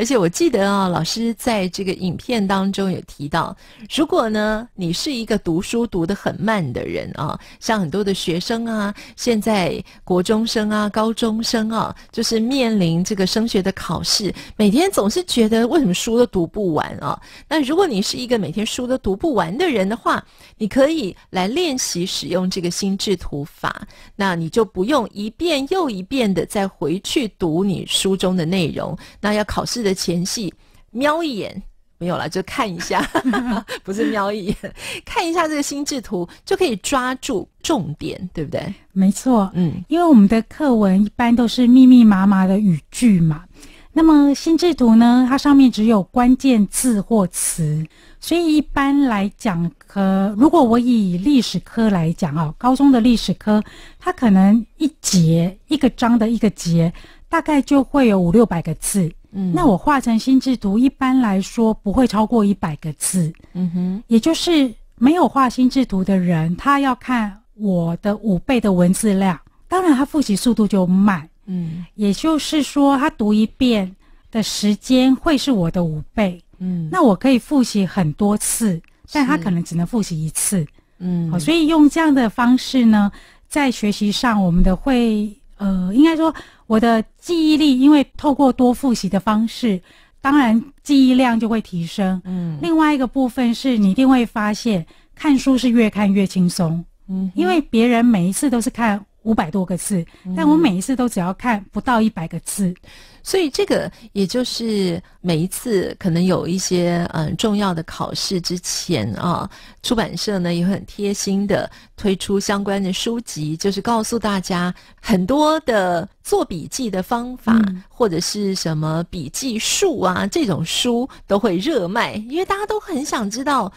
而且我记得啊，老师在这个影片当中有提到，如果呢你是一个读书读得很慢的人啊，像很多的学生啊，现在国中生啊、高中生啊，就是面临这个升学的考试，每天总是觉得为什么书都读不完啊？那如果你是一个每天书都读不完的人的话，你可以来练习使用这个心智图法，那你就不用一遍又一遍的再回去读你书中的内容，那要考试的。前戏瞄一眼没有了，就看一下，不是瞄一眼，看一下这个心智图就可以抓住重点，对不对？没错，嗯，因为我们的课文一般都是密密麻麻的语句嘛。那么心智图呢，它上面只有关键字或词，所以一般来讲，科如果我以历史科来讲啊，高中的历史科，它可能一节一个章的一个节，大概就会有五六百个字。嗯，那我画成心智图，一般来说不会超过一百个字。嗯哼，也就是没有画心智图的人，他要看我的五倍的文字量，当然他复习速度就慢。嗯，也就是说，他读一遍的时间会是我的五倍。嗯，那我可以复习很多次，但他可能只能复习一次。嗯，所以用这样的方式呢，在学习上，我们的会。呃，应该说我的记忆力，因为透过多复习的方式，当然记忆量就会提升。嗯，另外一个部分是你一定会发现，看书是越看越轻松。嗯，因为别人每一次都是看。五百多个字，但我每一次都只要看不到一百个字，所以这个也就是每一次可能有一些嗯重要的考试之前啊，出版社呢也很贴心的推出相关的书籍，就是告诉大家很多的做笔记的方法或者是什么笔记术啊这种书都会热卖，因为大家都很想知道。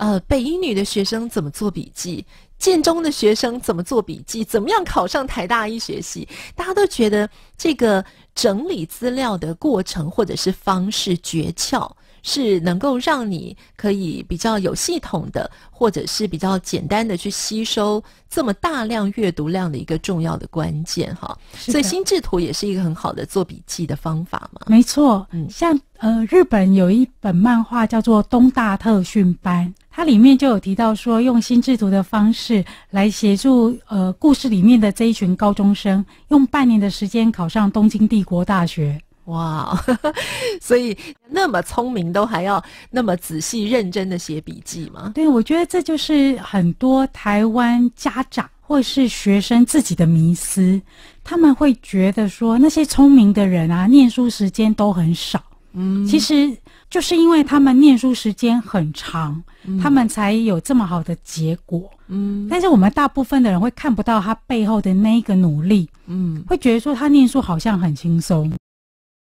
呃，北一女的学生怎么做笔记？建中的学生怎么做笔记？怎么样考上台大医学系？大家都觉得这个整理资料的过程或者是方式诀窍。是能够让你可以比较有系统的，或者是比较简单的去吸收这么大量阅读量的一个重要的关键哈，所以心智图也是一个很好的做笔记的方法嘛。没错，嗯，像呃日本有一本漫画叫做《东大特训班》，它里面就有提到说，用心智图的方式来协助呃故事里面的这一群高中生，用半年的时间考上东京帝国大学。哇，所以那么聪明都还要那么仔细认真的写笔记吗？对，我觉得这就是很多台湾家长或是学生自己的迷思，他们会觉得说那些聪明的人啊，念书时间都很少，嗯，其实就是因为他们念书时间很长，他们才有这么好的结果，嗯，但是我们大部分的人会看不到他背后的那一个努力，嗯，会觉得说他念书好像很轻松。